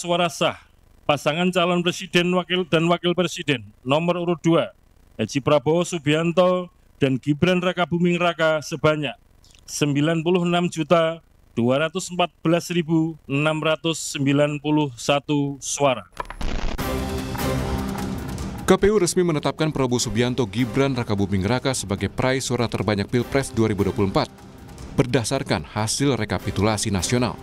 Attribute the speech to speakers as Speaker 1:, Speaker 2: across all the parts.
Speaker 1: suara sah pasangan calon presiden wakil dan wakil presiden nomor urut 2 Haji Prabowo Subianto dan Gibran Raka Buming Raka sebanyak 96.214.691 suara. KPU resmi menetapkan Prabowo Subianto Gibran Rakabuming Raka sebagai peraih suara terbanyak Pilpres 2024 berdasarkan hasil rekapitulasi nasional.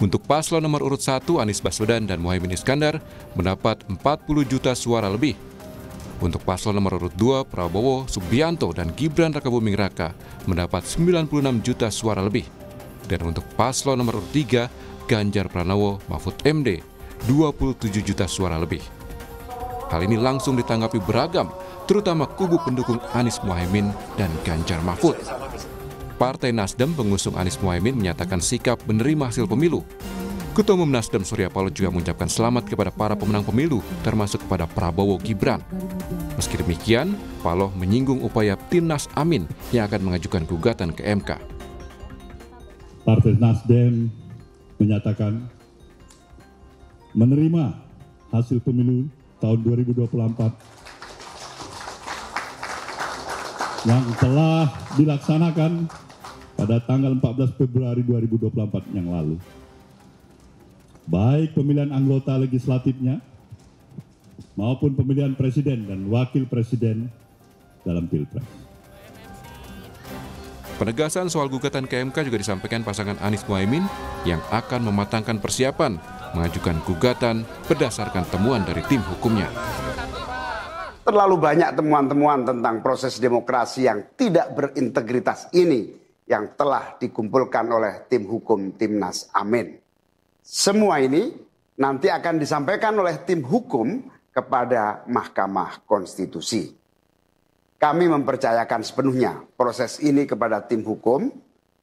Speaker 1: Untuk paslon nomor urut 1 Anies Baswedan dan Mohaimin Iskandar mendapat 40 juta suara lebih. Untuk paslon nomor urut 2 Prabowo Subianto dan Gibran Rakabuming Raka mendapat 96 juta suara lebih. Dan untuk paslon nomor urut 3 Ganjar Pranowo Mahfud MD 27 juta suara lebih. Hal ini langsung ditanggapi beragam, terutama kubu pendukung Anies Muhaimin dan Ganjar Mahfud. Partai Nasdem pengusung Anies Muhaimin menyatakan sikap menerima hasil pemilu. Ketua Umum Nasdem Surya Paloh juga mengucapkan selamat kepada para pemenang pemilu, termasuk kepada Prabowo Gibran. Meski demikian, Paloh menyinggung upaya Timnas Amin yang akan mengajukan gugatan ke MK.
Speaker 2: Partai Nasdem menyatakan menerima hasil pemilu tahun 2024 yang telah dilaksanakan pada tanggal 14 Februari 2024 yang lalu. Baik
Speaker 1: pemilihan anggota legislatifnya maupun pemilihan presiden dan wakil presiden
Speaker 3: dalam Pilpres.
Speaker 1: Penegasan soal gugatan KMK juga disampaikan pasangan Anies Muhaimin yang akan mematangkan persiapan mengajukan gugatan berdasarkan temuan dari tim hukumnya. Terlalu
Speaker 4: banyak temuan-temuan tentang proses demokrasi yang tidak berintegritas ini yang telah dikumpulkan oleh tim hukum Timnas. Amin. Semua ini nanti akan disampaikan oleh tim hukum kepada Mahkamah Konstitusi. Kami mempercayakan sepenuhnya proses ini kepada tim hukum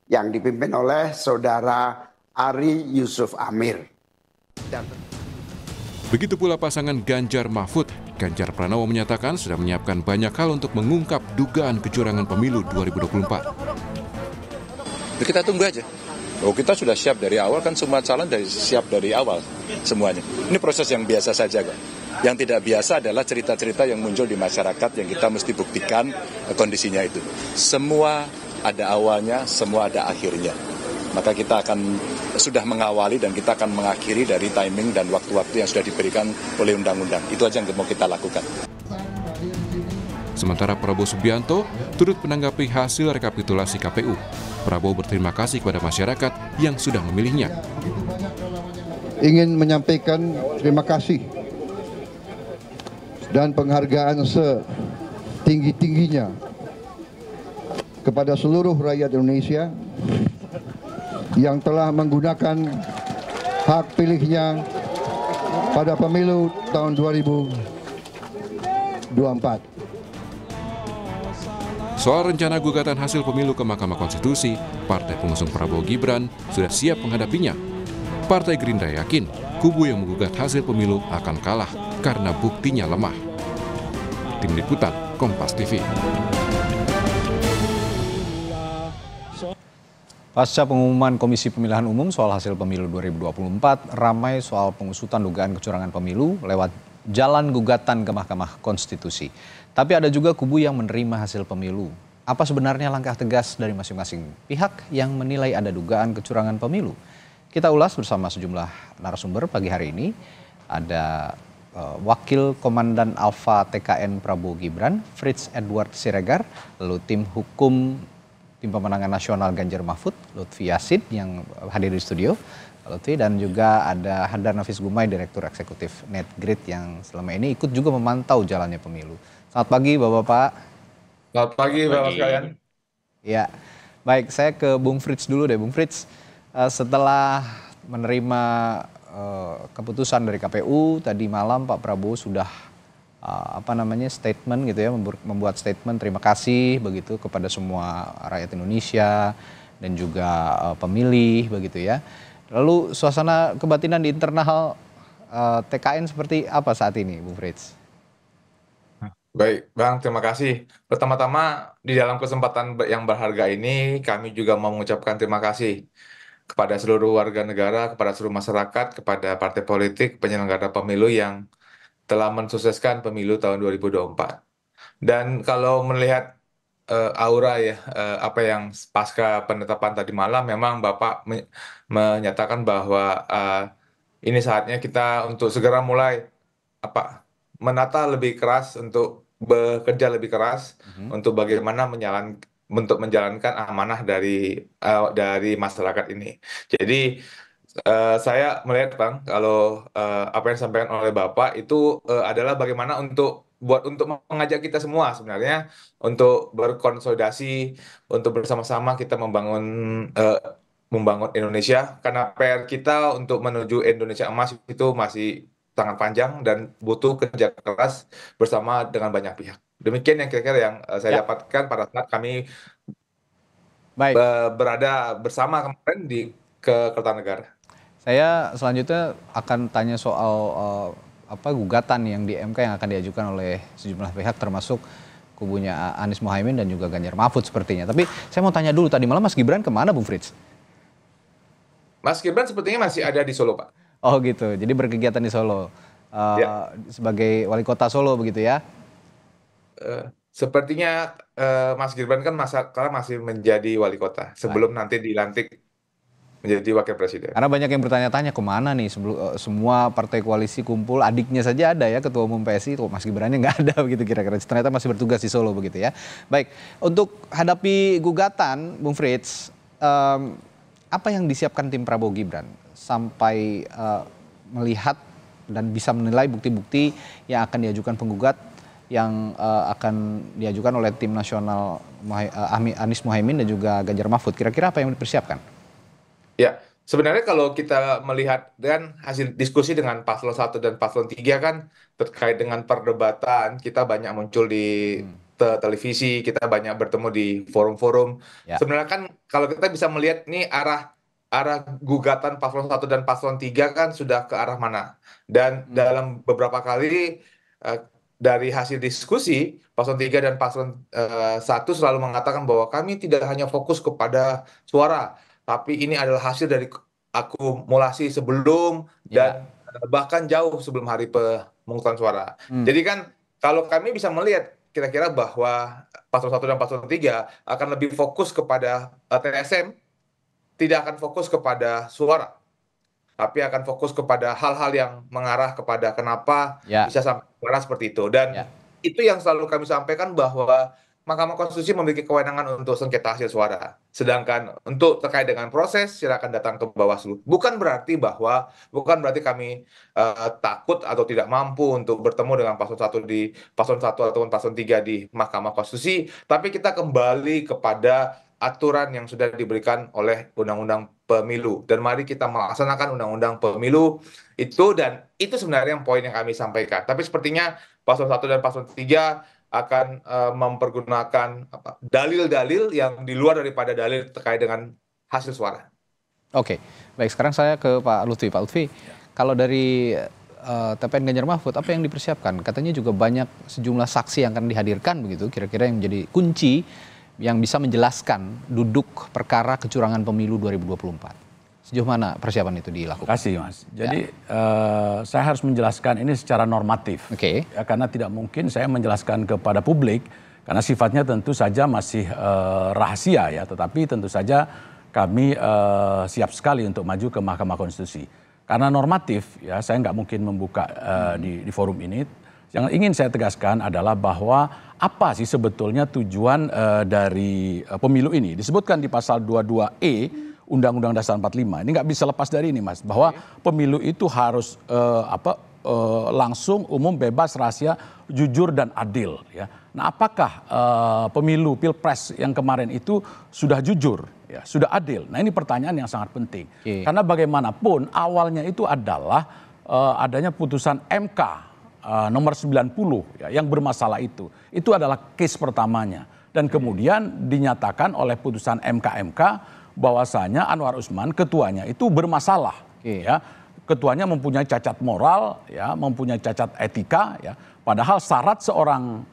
Speaker 4: yang dipimpin oleh saudara Ari Yusuf Amir.
Speaker 1: Dan... Begitu pula pasangan Ganjar Mahfud. Ganjar Pranowo menyatakan sudah menyiapkan banyak hal untuk mengungkap dugaan kecurangan pemilu 2024. Jadi kita tunggu aja. Oh kita sudah siap dari awal kan semua calon dari siap dari awal semuanya. Ini proses yang biasa saja kok. Yang tidak biasa adalah cerita-cerita yang muncul di masyarakat yang kita mesti buktikan eh, kondisinya itu. Semua ada awalnya, semua ada akhirnya. Maka kita akan eh, sudah mengawali dan kita akan mengakhiri dari timing dan waktu-waktu yang sudah diberikan oleh undang-undang. Itu aja yang mau kita lakukan. Sementara Prabowo Subianto turut menanggapi hasil rekapitulasi KPU. Prabowo berterima kasih kepada masyarakat yang sudah memilihnya.
Speaker 3: Ingin menyampaikan terima kasih dan penghargaan
Speaker 1: setinggi-tingginya kepada seluruh rakyat Indonesia yang telah menggunakan hak pilihnya pada pemilu tahun 2024. Soal rencana gugatan hasil pemilu ke Mahkamah Konstitusi, partai pengusung Prabowo Gibran sudah siap menghadapinya. Partai Gerindra yakin kubu yang menggugat hasil pemilu akan kalah karena buktinya lemah. Tim Liputan, Kompas TV.
Speaker 3: Pasca pengumuman Komisi Pemilihan Umum soal hasil pemilu 2024, ramai soal pengusutan dugaan kecurangan pemilu lewat jalan gugatan ke Mahkamah Konstitusi. Tapi ada juga kubu yang menerima hasil pemilu. Apa sebenarnya langkah tegas dari masing-masing pihak yang menilai ada dugaan kecurangan pemilu? Kita ulas bersama sejumlah narasumber pagi hari ini. Ada uh, Wakil Komandan Alfa TKN Prabowo Gibran, Fritz Edward Siregar, lalu tim hukum tim pemenangan nasional Ganjar Mahfud, Lutfi Yasid yang hadir di studio, Lutfi dan juga ada Handar Nafis Gumai, Direktur Eksekutif NetGrid yang selama ini ikut juga memantau jalannya pemilu. Selamat pagi Bapak-Bapak.
Speaker 4: Selamat pagi Bapak bapak sekalian.
Speaker 3: Ya, baik saya ke Bung Fritz dulu deh. Bung Fritz, eh, setelah menerima eh, keputusan dari KPU tadi malam Pak Prabowo sudah eh, apa namanya statement gitu ya membuat statement terima kasih begitu kepada semua rakyat Indonesia dan juga pemilih begitu ya. Lalu suasana kebatinan di internal TKN seperti apa saat ini, Bung Fritz?
Speaker 5: Baik,
Speaker 4: Bang, terima kasih. Pertama-tama, di dalam kesempatan yang berharga ini, kami juga mengucapkan terima kasih kepada seluruh warga negara, kepada seluruh masyarakat, kepada partai politik, penyelenggara pemilu yang telah mensukseskan pemilu tahun 2024. Dan kalau melihat uh, aura ya, uh, apa yang pasca penetapan tadi malam, memang Bapak me menyatakan bahwa uh, ini saatnya kita untuk segera mulai apa menata lebih keras untuk bekerja lebih keras mhm. untuk bagaimana untuk menjalankan amanah dari eh, dari masyarakat ini. Jadi eh, saya melihat Bang kalau eh, apa yang disampaikan oleh Bapak itu adalah bagaimana untuk buat untuk mengajak kita semua sebenarnya untuk berkonsolidasi untuk bersama-sama kita membangun uh, membangun Indonesia karena PR kita untuk menuju Indonesia emas itu masih tangan panjang dan butuh kerja keras bersama dengan banyak pihak. Demikian yang kira-kira yang eh, saya ya. dapatkan pada saat kami Baik. Be berada bersama kemarin di ke Kertanegara.
Speaker 3: Saya selanjutnya akan tanya soal uh, apa gugatan yang di MK yang akan diajukan oleh sejumlah pihak termasuk kubunya Anies Mohaimin dan juga Ganjar Mahfud sepertinya. Tapi saya mau tanya dulu tadi malam Mas Gibran kemana Bung Frits?
Speaker 4: Mas Gibran sepertinya masih ada di Solo Pak.
Speaker 3: Oh gitu. Jadi berkegiatan di Solo uh, ya. sebagai wali kota Solo begitu ya?
Speaker 4: Uh, sepertinya uh, Mas Gibran kan masa kala masih menjadi wali kota sebelum Baik. nanti dilantik menjadi wakil presiden.
Speaker 3: Karena banyak yang bertanya-tanya kemana nih sebelum uh, semua partai koalisi kumpul, adiknya saja ada ya ketua umum PSI, itu Mas Gibrannya nggak ada begitu kira-kira. Ternyata masih bertugas di Solo begitu ya. Baik, untuk hadapi gugatan, Bung Frits, um, apa yang disiapkan tim Prabowo Gibran? sampai uh, melihat dan bisa menilai bukti-bukti yang akan diajukan penggugat yang uh, akan diajukan oleh tim nasional uh, Anies Muhaimin dan juga Ganjar Mahfud. Kira-kira apa yang dipersiapkan?
Speaker 4: Ya, sebenarnya kalau kita melihat dan hasil diskusi dengan paslon 1 dan paslon 3 kan terkait dengan perdebatan kita banyak muncul di hmm. te televisi, kita banyak bertemu di forum-forum. Ya. Sebenarnya kan kalau kita bisa melihat nih arah arah gugatan paslon 1 dan paslon 3 kan sudah ke arah mana. Dan hmm. dalam beberapa kali uh, dari hasil diskusi paslon 3 dan paslon uh, eh, 1 selalu mengatakan bahwa kami tidak hanya fokus kepada suara, tapi ini adalah hasil dari akumulasi sebelum ya. dan bahkan jauh sebelum hari pemungutan suara. Hmm. Jadi kan kalau kami bisa melihat kira-kira bahwa paslon 1 dan paslon 3 akan lebih fokus kepada uh, eh, TSM tidak akan fokus kepada suara, tapi akan fokus kepada hal-hal yang mengarah kepada kenapa ya. bisa sampai suara seperti itu. Dan ya. itu yang selalu kami sampaikan bahwa Mahkamah Konstitusi memiliki kewenangan untuk sengketa hasil suara. Sedangkan untuk terkait dengan proses silakan datang ke Bawaslu. Bukan berarti bahwa bukan berarti kami uh, takut atau tidak mampu untuk bertemu dengan paslon satu di paslon satu ataupun paslon tiga di Mahkamah Konstitusi, tapi kita kembali kepada aturan yang sudah diberikan oleh undang-undang pemilu dan mari kita melaksanakan undang-undang pemilu itu dan itu sebenarnya yang poin yang kami sampaikan tapi sepertinya paslon satu dan paslon tiga akan uh, mempergunakan dalil-dalil yang di luar daripada dalil terkait dengan hasil suara.
Speaker 3: Oke, baik sekarang saya ke Pak Lutfi. Pak Lutfi, ya. kalau dari uh, eh, TPN Ganjar Mahfud, apa yang dipersiapkan? Katanya juga banyak sejumlah saksi yang akan dihadirkan begitu, kira-kira yang menjadi kunci yang bisa menjelaskan duduk perkara kecurangan pemilu 2024. Sejauh mana persiapan itu dilakukan? Kasih mas. Ya. Jadi ya. uh,
Speaker 2: saya harus menjelaskan ini secara normatif. Oke. Okay. Ya, karena tidak mungkin saya menjelaskan kepada publik karena sifatnya tentu saja masih uh, rahasia ya. Tetapi tentu saja kami uh, siap sekali untuk maju ke Mahkamah Konstitusi. Karena normatif ya saya nggak mungkin membuka uh, di, di forum ini yang ingin saya tegaskan adalah bahwa apa sih sebetulnya tujuan uh, dari uh, pemilu ini? Disebutkan di pasal 22E Undang-Undang Dasar 45. Ini nggak bisa lepas dari ini, Mas, bahwa pemilu itu harus uh, apa uh, langsung, umum, bebas, rahasia, jujur dan adil. Ya. Nah, apakah uh, pemilu pilpres yang kemarin itu sudah jujur, ya, sudah adil? Nah, ini pertanyaan yang sangat penting. Okay. Karena bagaimanapun awalnya itu adalah uh, adanya putusan MK uh, nomor 90 ya, yang bermasalah itu. Itu adalah case pertamanya. Dan kemudian dinyatakan oleh putusan MKMK bahwasanya Anwar Usman ketuanya itu bermasalah okay. ya. Ketuanya mempunyai cacat moral ya, mempunyai cacat etika ya. Padahal syarat seorang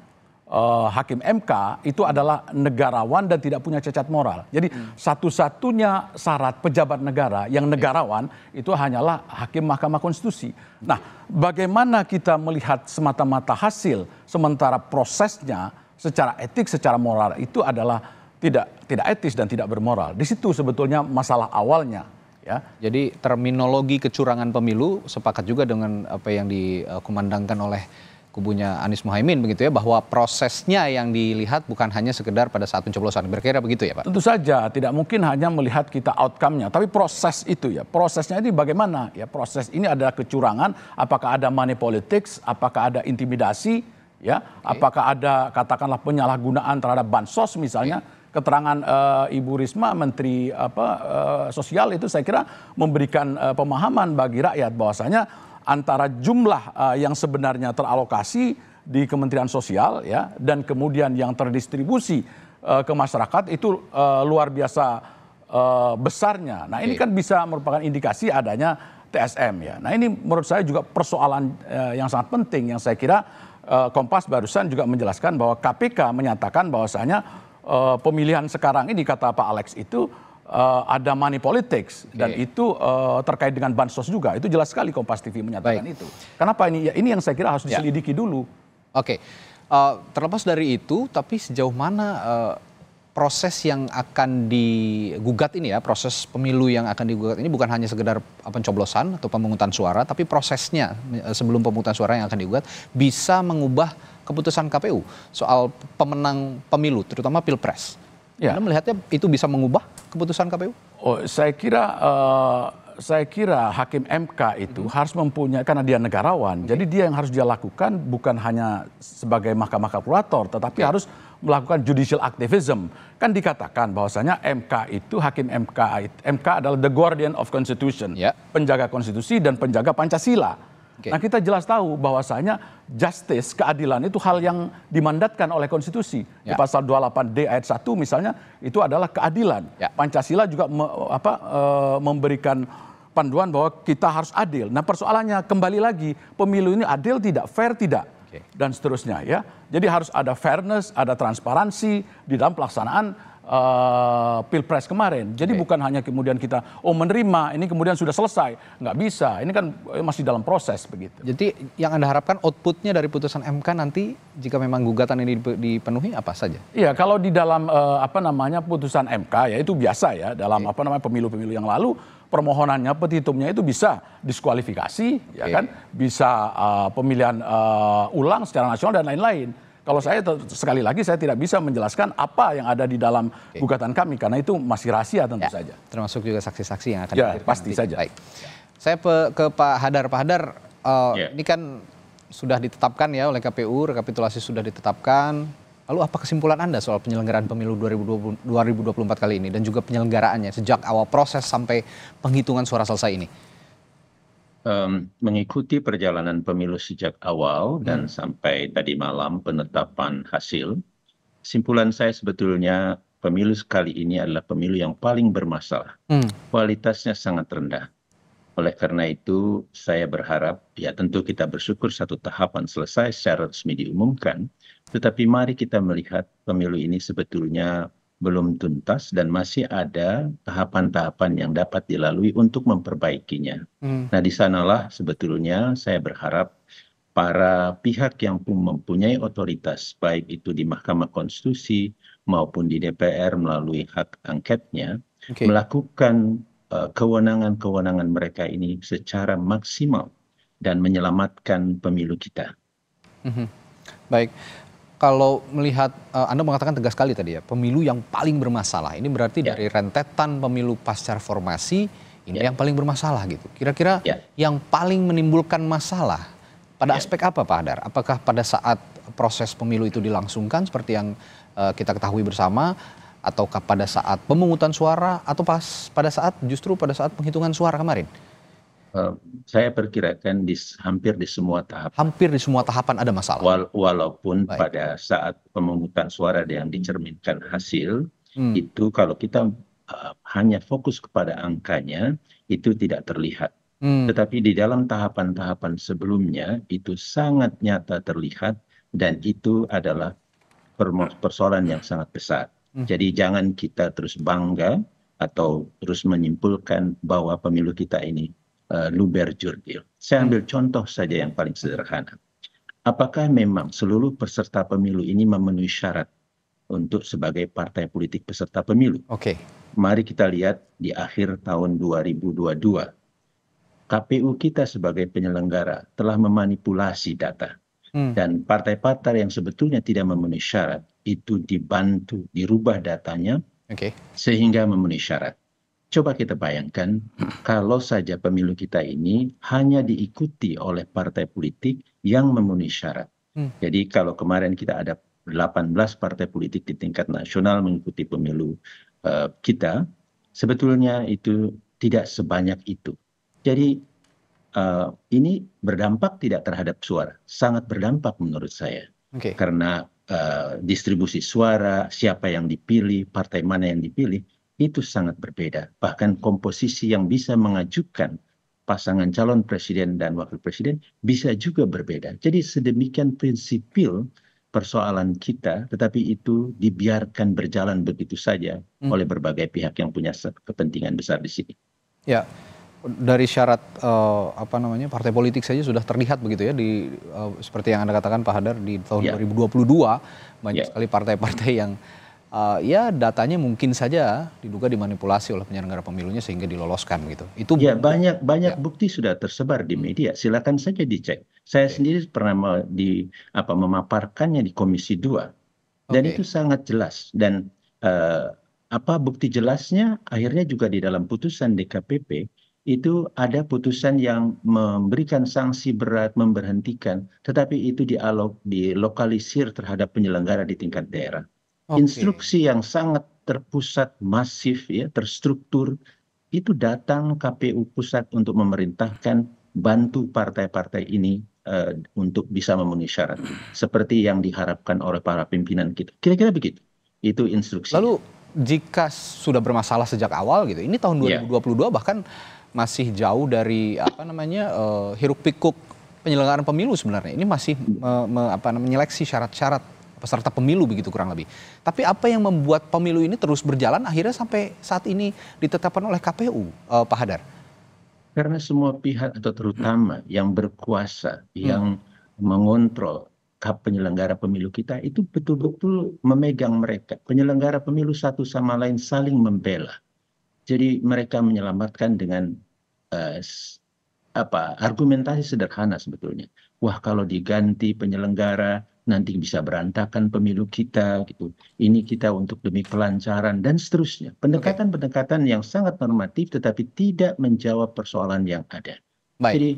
Speaker 2: Eh, hakim MK itu adalah negarawan dan tidak punya cacat moral. Jadi hmm. satu-satunya syarat pejabat negara yang negarawan itu hanyalah hakim Mahkamah Konstitusi. Nah, bagaimana kita melihat semata-mata hasil sementara prosesnya secara etik, secara moral itu adalah tidak tidak etis dan tidak bermoral. Di situ
Speaker 3: sebetulnya masalah awalnya ya. Jadi terminologi kecurangan pemilu sepakat juga dengan apa yang dikumandangkan oleh kubunya Anies Muhaimin begitu ya bahwa prosesnya yang dilihat bukan hanya sekedar pada saat pencoblosan berkira begitu ya Pak. Tentu saja tidak mungkin hanya
Speaker 2: melihat kita outcome-nya tapi proses itu ya prosesnya ini bagaimana ya proses ini adalah kecurangan apakah ada money politics apakah ada intimidasi ya okay. apakah ada katakanlah penyalahgunaan terhadap bansos misalnya okay iya. keterangan uh, Ibu Risma Menteri apa uh, Sosial itu saya kira memberikan uh, pemahaman bagi rakyat bahwasanya antara jumlah eh, yang sebenarnya teralokasi di Kementerian Sosial ya dan kemudian yang terdistribusi eh, ke masyarakat itu eh, luar biasa besarnya. Nah, ini kan bisa merupakan indikasi adanya TSM ya. Nah, ini menurut saya juga persoalan yang sangat penting yang saya kira Kompas barusan juga menjelaskan bahwa KPK menyatakan bahwasanya pemilihan sekarang ini kata Pak Alex itu uh, ada money politics okay. dan itu uh, terkait dengan bansos juga. Itu jelas sekali Kompas TV
Speaker 3: menyatakan Baik. itu. Kenapa ini? Ya, ini yang saya kira harus ya. diselidiki ya. dulu. Oke, okay. uh, eh, terlepas dari itu, tapi sejauh mana uh, proses yang akan digugat ini ya, proses pemilu yang akan digugat ini bukan hanya sekedar pencoblosan atau pemungutan suara, tapi prosesnya sebelum pemungutan suara yang akan digugat bisa mengubah keputusan KPU soal pemenang pemilu, terutama pilpres. Ya. Anda melihatnya itu bisa mengubah? keputusan KPU?
Speaker 2: Oh, saya kira uh, saya kira hakim MK itu hmm. harus mempunyai karena dia negarawan, okay. jadi dia yang harus dia lakukan bukan hanya sebagai mahkamah kalkulator, tetapi okay. harus melakukan judicial activism. Kan dikatakan bahwasanya MK itu hakim MK MK adalah the guardian of constitution, yeah. penjaga konstitusi dan penjaga Pancasila. Nah kita jelas tahu bahwasanya justice, keadilan itu hal yang dimandatkan oleh konstitusi. Ya. Di pasal 28D ayat 1 misalnya itu adalah keadilan. Ya. Pancasila juga me, apa, e, memberikan panduan bahwa kita harus adil. Nah persoalannya kembali lagi pemilu ini adil tidak, fair tidak dan seterusnya ya. Jadi harus ada fairness, ada transparansi di dalam pelaksanaan Eh, pilpres kemarin. Jadi okay. bukan hanya kemudian kita oh menerima ini kemudian sudah selesai, nggak bisa. Ini kan eh, masih dalam
Speaker 3: proses begitu. Jadi yang anda harapkan outputnya dari putusan MK nanti jika memang gugatan ini dipenuhi apa saja?
Speaker 2: Iya kalau di dalam uh, apa namanya putusan MK ya itu biasa ya dalam okay. apa namanya pemilu-pemilu yang lalu permohonannya petitumnya itu bisa diskualifikasi okay. ya kan bisa uh, pemilihan uh, ulang secara nasional dan lain-lain kalau saya sekali lagi saya tidak bisa menjelaskan apa yang ada di dalam gugatan kami karena itu masih rahasia tentu ya,
Speaker 3: saja. Termasuk juga saksi-saksi yang akan ya, pasti nanti. saja. Baik. Saya pe, ke Pak Hadar. Pak Hadar, uh, ya. ini kan sudah ditetapkan ya oleh KPU, rekapitulasi sudah ditetapkan. Lalu apa kesimpulan Anda soal penyelenggaraan pemilu 2020, 2024 kali ini dan juga penyelenggaraannya sejak awal proses sampai penghitungan suara selesai ini?
Speaker 5: mengikuti perjalanan pemilu sejak awal dan hmm. sampai tadi malam penetapan hasil, simpulan saya sebetulnya pemilu sekali ini adalah pemilu yang paling bermasalah. Hmm. Kualitasnya sangat rendah. Oleh karena itu, saya berharap, ya tentu kita bersyukur satu tahapan selesai secara resmi diumumkan, tetapi mari kita melihat pemilu ini sebetulnya belum tuntas dan masih ada tahapan-tahapan yang dapat dilalui untuk memperbaikinya. Hmm. Nah, di sanalah sebetulnya saya berharap para pihak yang mempunyai otoritas baik itu di Mahkamah Konstitusi maupun di DPR melalui hak angketnya okay. melakukan kewenangan kewenangan-kewenangan mereka ini secara maksimal dan menyelamatkan pemilu kita. -hmm. hmm. Baik kalau
Speaker 3: melihat uh, Anda mengatakan tegas sekali tadi ya, pemilu yang paling bermasalah. Ini berarti ya. dari rentetan pemilu pasca reformasi ini ya. yang paling bermasalah gitu. Kira-kira ya. yang paling menimbulkan masalah pada ya. aspek apa Pak Hadar? Apakah pada saat proses pemilu itu dilangsungkan seperti yang uh, kita ketahui bersama ataukah pada saat pemungutan suara atau pas pada saat justru pada saat penghitungan suara kemarin?
Speaker 5: Eh, saya perkirakan di hampir di semua tahap. Hampir di semua tahapan ada masalah. Wal, walaupun Baik. pada saat pemungutan suara yang dicerminkan hasil hmm. itu kalau kita uh, hanya fokus kepada angkanya itu tidak terlihat. Hmm. Tetapi di dalam tahapan-tahapan sebelumnya itu sangat nyata terlihat dan itu adalah persoalan yang sangat besar. Hmm. Jadi jangan kita terus bangga atau terus menyimpulkan bahwa pemilu kita ini Eh, luber jurdil. Saya ambil hmm. contoh saja yang paling sederhana. Apakah memang seluruh peserta pemilu ini memenuhi syarat untuk sebagai partai politik peserta pemilu? Oke. Okay. Mari kita lihat di akhir tahun 2022. KPU kita sebagai penyelenggara telah memanipulasi data. Hmm. Dan partai-partai yang sebetulnya tidak memenuhi syarat itu dibantu, dirubah datanya okay. sehingga memenuhi syarat. Coba kita bayangkan hmm. kalau saja pemilu kita ini hanya diikuti oleh partai politik yang memenuhi syarat. Hmm. Jadi kalau kemarin kita ada 18 partai politik di tingkat nasional mengikuti pemilu uh, kita, sebetulnya itu tidak sebanyak itu. Jadi uh, ini berdampak tidak terhadap suara, sangat berdampak menurut saya. Okay. Karena uh, distribusi suara, siapa yang dipilih, partai mana yang dipilih, itu sangat berbeda bahkan komposisi yang bisa mengajukan pasangan calon presiden dan wakil presiden bisa juga berbeda jadi sedemikian prinsipil persoalan kita tetapi itu dibiarkan berjalan begitu saja hmm. oleh berbagai pihak yang punya kepentingan besar di sini
Speaker 3: ya dari syarat uh, apa namanya partai politik saja sudah terlihat begitu ya di uh, seperti yang anda katakan Pak Hadar di tahun ya. 2022 banyak ya. sekali partai-partai yang uh, ya datanya mungkin saja diduga dimanipulasi oleh
Speaker 5: penyelenggara pemilunya sehingga diloloskan gitu. Itu ya banyak banyak ya. bukti sudah tersebar di media. Silakan saja dicek. Saya okay. sendiri pernah di apa memaparkannya di Komisi 2. Dan okay. itu sangat jelas dan uh, apa bukti jelasnya akhirnya juga di dalam putusan DKPP itu ada putusan yang memberikan sanksi berat memberhentikan tetapi itu dialog dilokalisir terhadap penyelenggara di tingkat daerah instruksi yang sangat terpusat masif ya terstruktur itu datang kpu pusat untuk memerintahkan bantu partai partai ini eh, untuk bisa memenuhi syarat seperti yang diharapkan oleh para pimpinan kita kira-kira begitu itu instruksi lalu jika sudah bermasalah sejak awal
Speaker 3: gitu ini tahun 2022 ya. yeah. bahkan masih jauh dari apa namanya uh, hiruk pikuk penyelenggaraan pemilu sebenarnya ini masih me, me, apa menyeleksi syarat-syarat peserta pemilu begitu kurang lebih. Tapi apa yang membuat pemilu ini terus berjalan akhirnya sampai saat ini
Speaker 5: ditetapkan oleh KPU, uh, eh, Pak Hadar? Karena semua pihak atau terutama hmm. yang berkuasa, hmm. yang mengontrol penyelenggara pemilu kita itu betul-betul memegang mereka. Penyelenggara pemilu satu sama lain saling membela. Jadi mereka menyelamatkan dengan uh, apa argumentasi sederhana sebetulnya. Wah kalau diganti penyelenggara nanti bisa berantakan pemilu kita gitu. Ini kita untuk demi pelancaran dan seterusnya. Pendekatan-pendekatan yang sangat normatif tetapi tidak menjawab persoalan yang ada. Baik. Jadi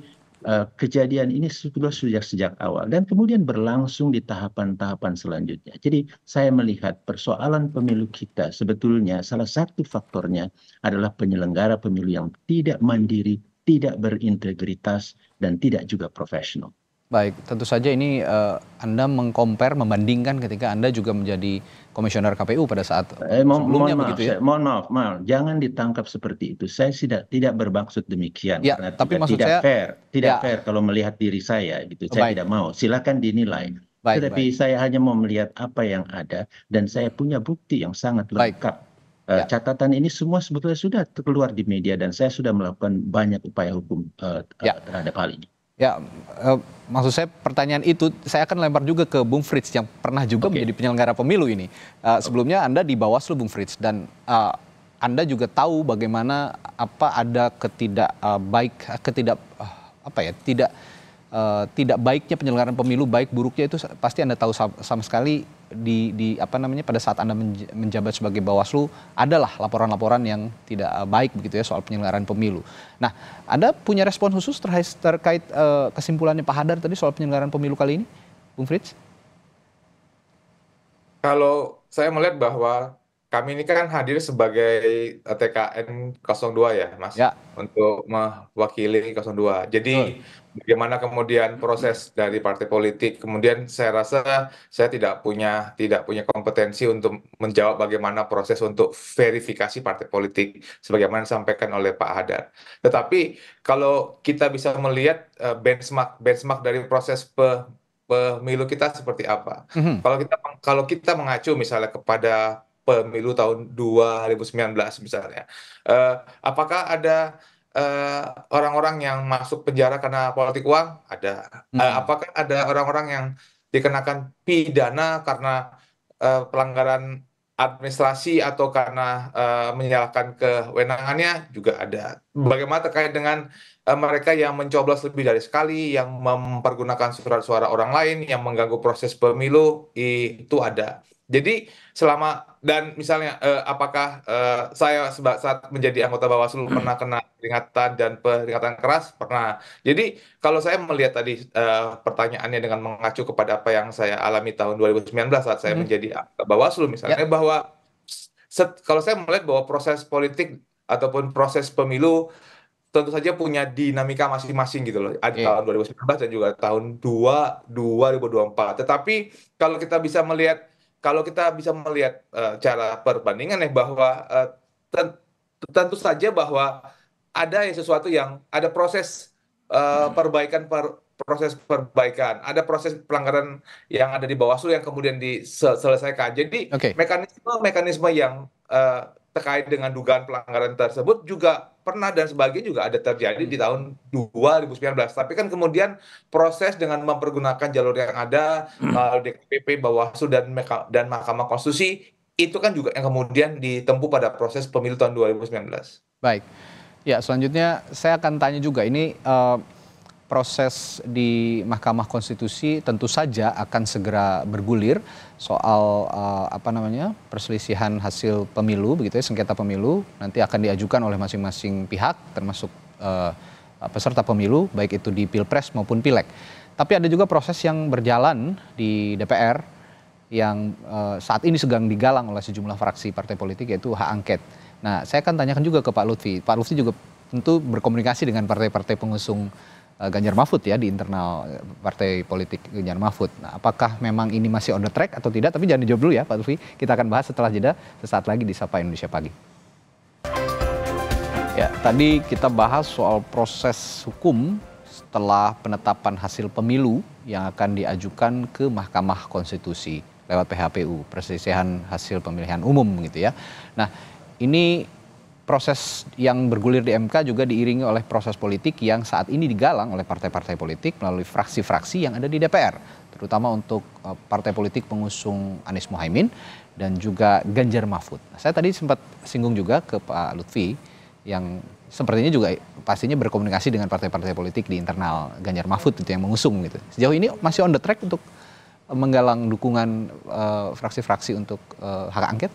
Speaker 5: uh, kejadian ini sudah sejak sejak awal dan kemudian berlangsung di tahapan-tahapan selanjutnya. Jadi saya melihat persoalan pemilu kita sebetulnya salah satu faktornya adalah penyelenggara pemilu yang tidak mandiri, tidak berintegritas dan tidak juga profesional.
Speaker 3: Baik, tentu saja ini uh, Anda mengkompar, membandingkan ketika Anda juga menjadi komisioner KPU pada saat eh, mo sebelumnya mohon maaf, begitu ya. Saya,
Speaker 5: mohon maaf, maaf, jangan ditangkap seperti itu. Saya tidak tidak bermaksud demikian. Ya, karena tapi tidak, tidak saya, fair, tidak ya. fair kalau melihat diri saya gitu. Saya baik. tidak mau. Silakan dinilai. Baik, Tetapi baik. saya hanya mau melihat apa yang ada dan saya punya bukti yang sangat lengkap. Baik. Eh, ya. Catatan ini semua sebetulnya sudah keluar di media dan saya sudah melakukan banyak upaya hukum uh, ya. terhadap hal ini. Ya,
Speaker 3: eh, maksud saya pertanyaan itu saya akan lempar juga ke Bung Fritz yang pernah juga okay. menjadi penyelenggara pemilu ini. Eh, sebelumnya Anda di Bawaslu Bung Fritz dan eh, Anda juga tahu bagaimana apa ada ketidak eh, baik ketidak eh, apa ya, tidak eh, tidak baiknya penyelenggaraan pemilu, baik buruknya itu pasti Anda tahu sama, sama sekali di, di apa namanya pada saat anda menjabat sebagai Bawaslu adalah laporan-laporan yang tidak eh, baik begitu ya soal penyelenggaraan pemilu. Nah, anda punya respon khusus terkait, terkait uh, kesimpulannya Pak Hadar tadi soal penyelenggaraan pemilu kali ini, Bung Fritz?
Speaker 4: Kalau saya melihat bahwa kami ini kan hadir sebagai eh, TKN 02 ya, Mas, ya. untuk mewakili 02. Jadi Betul. bagaimana kemudian proses dari partai politik? Kemudian saya rasa saya tidak punya tidak punya kompetensi untuk menjawab bagaimana proses untuk verifikasi partai politik sebagaimana disampaikan oleh Pak Hadar. Tetapi kalau kita bisa melihat eh, benchmark benchmark dari proses pe pemilu kita seperti apa. Mm -hmm. Kalau kita kalau kita mengacu misalnya kepada pemilu tahun 2019 misalnya. Uh, apakah ada eh, orang-orang uh, yang masuk penjara karena politik uang? Ada. Eh, hmm. Uh, apakah ada orang-orang yang dikenakan pidana karena uh, pelanggaran administrasi atau karena uh, menyalahkan kewenangannya juga ada. Bagaimana terkait dengan uh, mereka yang mencoblos lebih dari sekali, yang mempergunakan surat suara orang lain, yang mengganggu proses pemilu itu ada jadi selama dan misalnya eh, apakah eh, saya saat menjadi anggota Bawaslu hmm. pernah kena peringatan dan peringatan keras pernah. Jadi kalau saya melihat tadi eh, pertanyaannya dengan mengacu kepada apa yang saya alami tahun 2019 saat saya hmm. menjadi anggota Bawaslu misalnya ya. bahwa set, kalau saya melihat bahwa proses politik ataupun proses pemilu tentu saja punya dinamika masing-masing gitu loh. Ada iya. yeah. tahun 2019 dan juga tahun 2 2024. Tetapi kalau kita bisa melihat kalau kita bisa melihat uh, cara perbandingan ya bahwa uh, tentu saja bahwa ada ya sesuatu yang ada proses uh, perbaikan per, proses perbaikan, ada proses pelanggaran yang ada di Bawaslu yang kemudian diselesaikan. Jadi okay. mekanisme mekanisme yang uh, terkait dengan dugaan pelanggaran tersebut juga pernah dan sebagainya juga ada terjadi di hmm. tahun 2019. Tapi kan kemudian proses dengan mempergunakan jalur yang ada uh, hmm. eh, DKPP, Bawaslu dan dan Mahkamah Konstitusi itu kan juga yang kemudian ditempuh pada proses pemilu tahun 2019.
Speaker 3: Baik. Ya, selanjutnya saya akan tanya juga ini uh proses di Mahkamah Konstitusi tentu saja akan segera bergulir soal uh, apa namanya perselisihan hasil pemilu begitu ya sengketa pemilu nanti akan diajukan oleh masing-masing pihak termasuk uh, peserta pemilu baik itu di pilpres maupun pileg tapi ada juga proses yang berjalan di DPR yang uh, saat ini sedang digalang oleh sejumlah fraksi partai politik yaitu hak angket nah saya akan tanyakan juga ke Pak Lutfi Pak Lutfi juga tentu berkomunikasi dengan partai-partai pengusung Eh, Ganjar Mahfud ya di internal eh, partai politik Ganjar Mahfud. Nah, apakah memang ini masih on the track atau tidak? Tapi jangan dijawab dulu ya Pak Tufi. Kita akan bahas setelah jeda sesaat lagi di Sapa Indonesia Pagi. Ya, tadi kita bahas soal proses hukum setelah penetapan hasil pemilu yang akan diajukan ke Mahkamah Konstitusi lewat PHPU, perselisihan hasil pemilihan umum gitu ya. Nah, ini proses yang bergulir di MK juga diiringi oleh proses politik yang saat ini digalang oleh partai-partai politik melalui fraksi-fraksi yang ada di DPR, terutama untuk eh, partai politik pengusung Anies Mohaimin dan juga Ganjar Mahfud. Nah, saya tadi sempat singgung juga ke Pak Lutfi yang sepertinya juga pastinya berkomunikasi dengan partai-partai politik di internal Ganjar Mahfud itu yang mengusung gitu. Sejauh ini masih on the track untuk eh, menggalang dukungan eh, fraksi-fraksi uh, untuk uh, hak angket?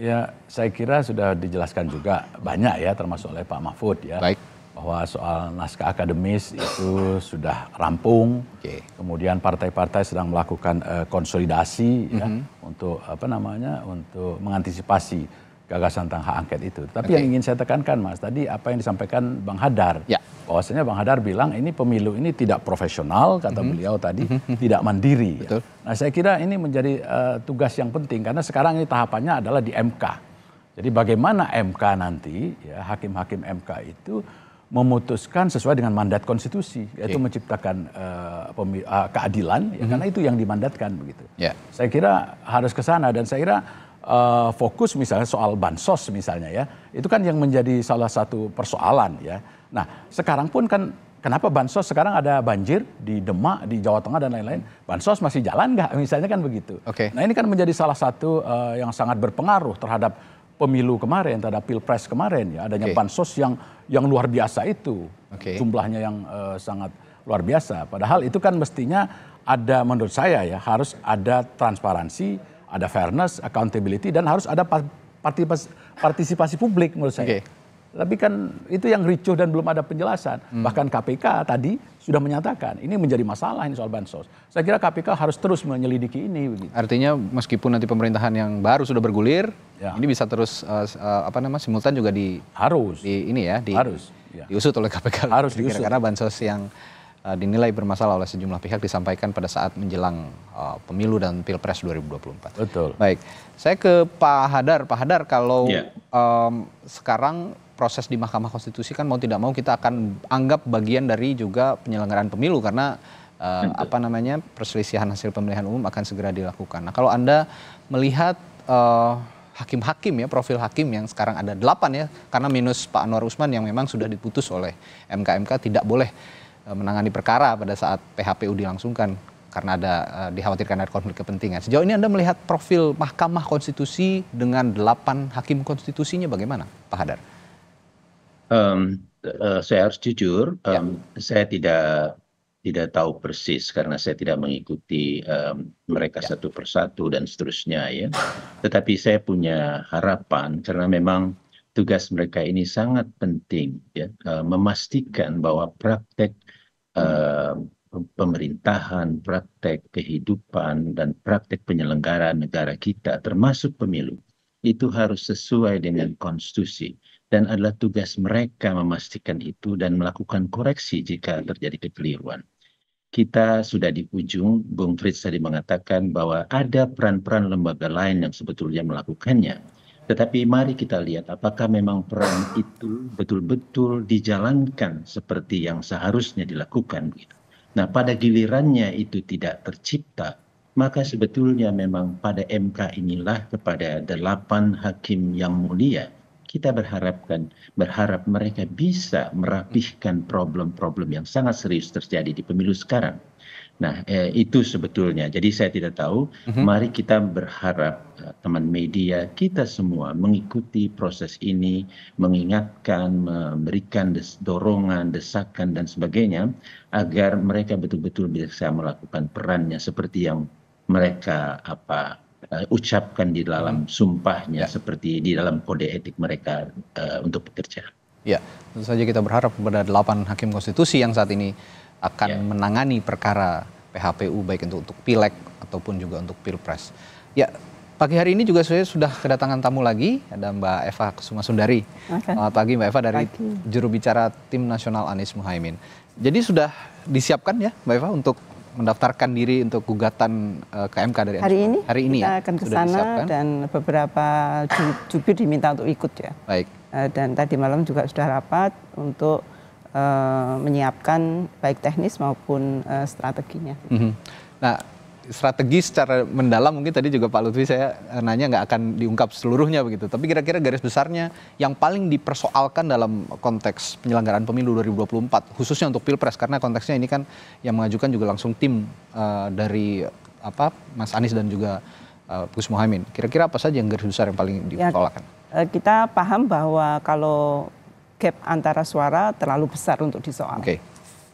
Speaker 2: Ya, saya
Speaker 3: kira sudah dijelaskan juga
Speaker 2: banyak ya, termasuk oleh Pak Mahfud ya. Baik. Bahwa soal naskah akademis itu sudah rampung. Okay. Kemudian partai-partai sedang melakukan uh, konsolidasi mm -hmm. ya, mm-hmm. untuk apa namanya, untuk mengantisipasi gagasan tentang hak angket itu. Tapi okay. yang ingin saya tekankan Mas, tadi apa yang disampaikan Bang Hadar. Ya. Bahwasanya Bang Hadar bilang ini pemilu ini tidak profesional kata mm -hmm. beliau tadi, mm -hmm. tidak mandiri. Betul. Ya. Nah, saya kira ini menjadi uh, tugas yang penting karena sekarang ini tahapannya adalah di MK. Jadi bagaimana MK nanti ya hakim-hakim MK itu memutuskan sesuai dengan mandat konstitusi yaitu okay. menciptakan uh, uh, keadilan mm -hmm. karena itu yang dimandatkan begitu. Yeah. Saya kira harus ke sana dan saya kira uh, fokus misalnya soal bansos misalnya ya, itu kan yang menjadi salah satu persoalan ya. Nah sekarang pun kan kenapa bansos sekarang ada banjir di Demak, di Jawa Tengah dan lain-lain, bansos masih jalan nggak misalnya kan begitu. Okay. Nah ini kan menjadi salah satu uh, yang sangat berpengaruh terhadap pemilu kemarin, terhadap pilpres kemarin ya adanya okay. bansos yang yang luar biasa itu okay. jumlahnya yang uh, sangat luar biasa. Padahal itu kan mestinya ada menurut saya ya harus ada transparansi ada fairness, accountability dan harus ada partisipasi, partisipasi publik menurut saya. Okay. Tapi kan itu yang ricuh dan belum ada penjelasan. Hmm. Bahkan KPK tadi sudah menyatakan
Speaker 3: ini menjadi masalah ini soal bansos. Saya kira KPK harus terus menyelidiki ini. Begitu. Artinya meskipun nanti pemerintahan yang baru sudah bergulir, ya. ini bisa terus uh, apa namanya simultan juga di harus di ini ya di harus ya. diusut oleh KPK. Harus diusut karena bansos yang Eh, dinilai bermasalah oleh sejumlah pihak disampaikan pada saat menjelang uh, pemilu dan pilpres 2024. Betul. Baik, saya ke Pak Hadar. Pak Hadar, kalau yeah. Ya. um, sekarang proses di Mahkamah Konstitusi kan mau tidak mau kita akan anggap bagian dari juga penyelenggaraan pemilu karena uh, apa namanya perselisihan hasil pemilihan umum akan segera dilakukan. Nah, kalau anda melihat uh, hakim-hakim ya profil hakim yang sekarang ada delapan ya karena minus Pak Anwar Usman yang memang sudah diputus oleh MKMK tidak boleh Eh, menangani perkara pada saat PHPU dilangsungkan karena ada eh, dikhawatirkan ada konflik kepentingan. Sejauh ini Anda melihat profil Mahkamah Konstitusi dengan delapan hakim konstitusinya bagaimana,
Speaker 5: Pak Hadar? Um, uh, saya harus jujur, um, ya. saya tidak tidak tahu persis karena saya tidak mengikuti um, mereka ya. satu persatu dan seterusnya ya. Tetapi saya punya harapan karena memang tugas mereka ini sangat penting ya eh, memastikan bahwa praktek eh, pemerintahan, praktek kehidupan dan praktek penyelenggaraan negara kita termasuk pemilu itu harus sesuai dengan konstitusi dan adalah tugas mereka memastikan itu dan melakukan koreksi jika terjadi kekeliruan. Kita sudah di ujung, Bung Fritz tadi mengatakan bahwa ada peran-peran lembaga lain yang sebetulnya melakukannya tetapi mari kita lihat apakah memang peran itu betul-betul dijalankan seperti yang seharusnya dilakukan. Nah, pada gilirannya itu tidak tercipta, maka sebetulnya memang pada MK inilah kepada delapan hakim yang mulia kita berharapkan berharap mereka bisa merapihkan problem-problem yang sangat serius terjadi di pemilu sekarang nah eh, itu sebetulnya jadi saya tidak tahu mhm. mari kita berharap eh, teman media kita semua mengikuti proses ini mengingatkan memberikan dorongan desakan dan sebagainya agar mereka betul-betul bisa melakukan perannya seperti yang mereka apa uh, ucapkan di dalam mhm. sumpahnya ya. seperti di dalam kode etik mereka uh, untuk bekerja. Ya,
Speaker 3: tentu saja kita berharap kepada delapan hakim konstitusi yang saat ini akan ya. menangani perkara PHPU baik itu untuk pileg ataupun juga untuk pilpres. Ya, pagi hari ini juga saya sudah kedatangan tamu lagi ada Mbak Eva Kusuma Sundari. Okay. Selamat pagi Mbak Eva dari pagi. juru bicara tim nasional Anies Muhaimin. Jadi sudah disiapkan ya Mbak Eva untuk mendaftarkan diri untuk gugatan uh, eh, KMK dari hari ini. Hari ini kita ya? akan ke sana dan
Speaker 6: beberapa jubir diminta untuk ikut ya.
Speaker 3: Baik. Eh, dan tadi malam
Speaker 6: juga sudah rapat untuk eh, menyiapkan baik teknis maupun
Speaker 3: eh, strateginya. Mhm. Nah, strategi secara mendalam mungkin tadi juga Pak Lutfi saya nanya nggak akan diungkap seluruhnya begitu. Tapi kira-kira garis besarnya yang paling dipersoalkan dalam konteks penyelenggaraan pemilu 2024 khususnya untuk Pilpres karena konteksnya ini kan yang mengajukan juga langsung tim uh, dari apa Mas Anies dan juga uh, Gus Muhaimin. Kira-kira apa saja yang garis besar yang paling ya, dipersoalkan? Ya Eh, kita paham bahwa kalau
Speaker 6: gap antara suara terlalu besar untuk disoal. Okay.